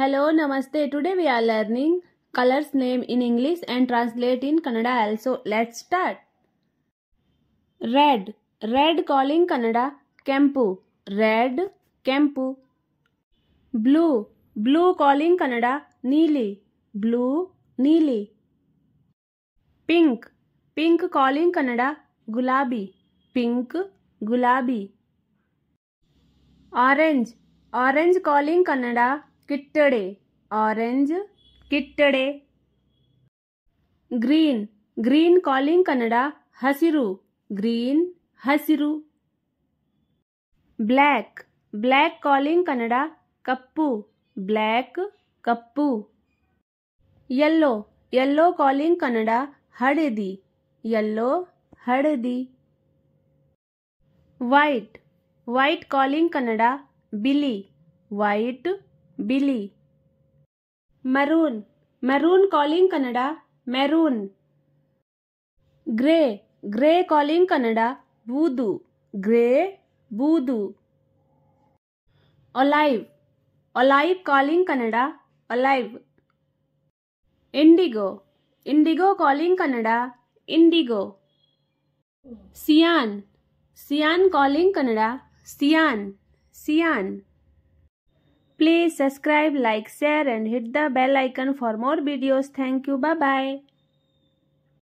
Hello, Namaste. Today we are learning colors name in English and translate in Kannada also. Let's start. Red. Red calling Kannada Kempu. Red Kempu. Blue. Blue calling Kannada Neeli. Blue Neeli. Pink. Pink calling Kannada Gulabi. Pink Gulabi. Orange. Orange calling Kannada kittade orange kittade green green calling kannada hasiru green hasiru black black calling Kannada ಕಪ್ಪು black ಕಪ್ಪು yellow yellow calling Kannada ಹಳದಿ yellow ಹಳದಿ white white calling Kannada ಬಿಲಿ white बिली maroon maroon calling kannada maroon gray gray calling kannada boodu gray boodu olive olive calling kannada olive indigo indigo calling kannada indigo cyan cyan calling kannada cyan cyan Please subscribe, like, share and hit the bell icon for more videos. Thank you. Bye-bye.